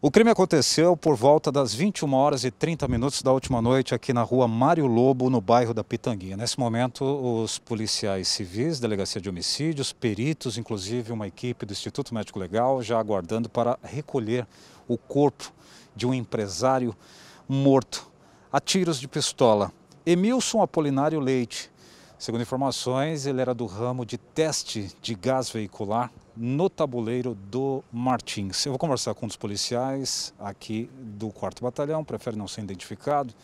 O crime aconteceu por volta das 21 horas e 30 minutos da última noite aqui na rua Mário Lobo, no bairro da Pitanguinha. Nesse momento, os policiais civis, delegacia de homicídios, peritos, inclusive uma equipe do Instituto Médico Legal, já aguardando para recolher o corpo de um empresário morto a tiros de pistola. Emilson Apolinário Leite. Segundo informações, ele era do ramo de teste de gás veicular no tabuleiro do Martins. Eu vou conversar com um dos policiais aqui do Quarto Batalhão, prefere não ser identificado.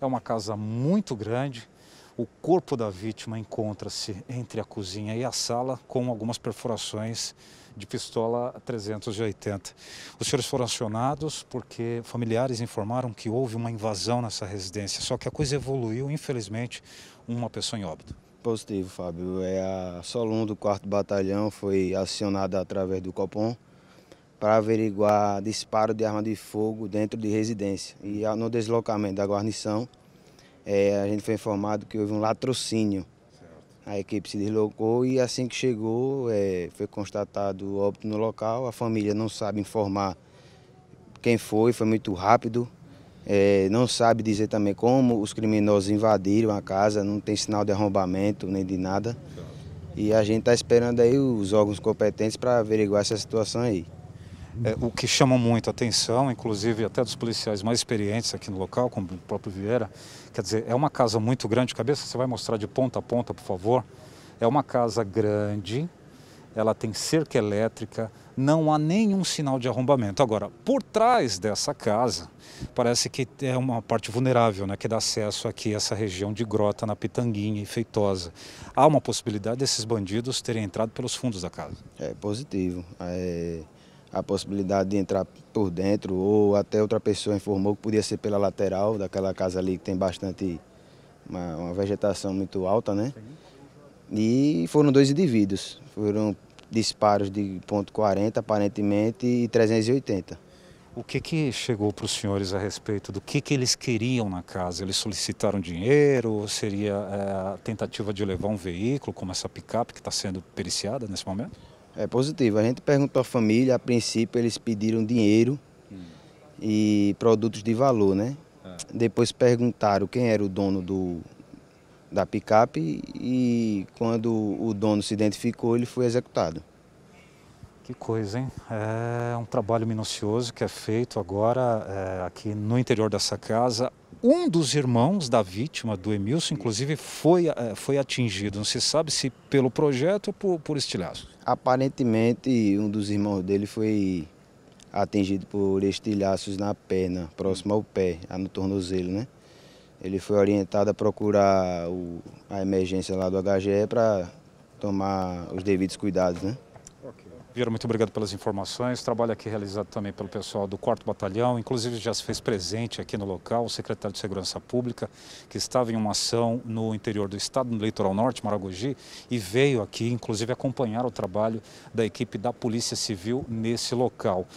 É uma casa muito grande. O corpo da vítima encontra-se entre a cozinha e a sala com algumas perfurações de pistola 380. Os senhores foram acionados porque familiares informaram que houve uma invasão nessa residência, só que a coisa evoluiu, infelizmente, uma pessoa em óbito positivo, Fábio. É a Solum do 4 Batalhão foi acionada através do Copom para averiguar disparo de arma de fogo dentro de residência. E ah, no deslocamento da guarnição, é, a gente foi informado que houve um latrocínio. A equipe se deslocou e assim que chegou, é, foi constatado óbito no local. A família não sabe informar quem foi, foi muito rápido. É, não sabe dizer também como os criminosos invadiram a casa, não tem sinal de arrombamento nem de nada. E a gente está esperando aí os órgãos competentes para averiguar essa situação aí. É, o que chama muito atenção, inclusive até dos policiais mais experientes aqui no local, como o próprio Vieira, quer dizer, é uma casa muito grande, cabeça, você vai mostrar de ponta a ponta, por favor. É uma casa grande, ela tem cerca elétrica, não há nenhum sinal de arrombamento. Agora, por trás dessa casa, parece que é uma parte vulnerável, né, que dá acesso aqui a essa região de grota na Pitanguinha e Feitosa. Há uma possibilidade desses bandidos terem entrado pelos fundos da casa? É positivo. É a possibilidade de entrar por dentro ou até outra pessoa informou que podia ser pela lateral daquela casa ali que tem bastante uma, uma vegetação muito alta, né? Sim. E foram dois indivíduos, foram disparos de ponto .40 aparentemente e 380. O que, que chegou para os senhores a respeito do que, que eles queriam na casa? Eles solicitaram dinheiro? Seria é, a tentativa de levar um veículo, como essa picape que está sendo periciada nesse momento? É positivo. A gente perguntou à família, a princípio eles pediram dinheiro hum. e produtos de valor, né? É. Depois perguntaram quem era o dono do, da picape e quando o dono se identificou, ele foi executado. Que coisa, hein? É um trabalho minucioso que é feito agora é, aqui no interior dessa casa. Um dos irmãos da vítima, do Emilson, inclusive, foi, é, foi atingido. Não se sabe se pelo projeto ou por, por estilhaço. Aparentemente, um dos irmãos dele foi atingido por estilhaços na perna, próximo ao pé, no tornozelo, né? Ele foi orientado a procurar o, a emergência lá do HGE para tomar os devidos cuidados, né? Vieira, muito obrigado pelas informações. Trabalho aqui realizado também pelo pessoal do 4 Batalhão, inclusive já se fez presente aqui no local o secretário de Segurança Pública, que estava em uma ação no interior do estado, no litoral norte, Maragogi, e veio aqui, inclusive, acompanhar o trabalho da equipe da Polícia Civil nesse local.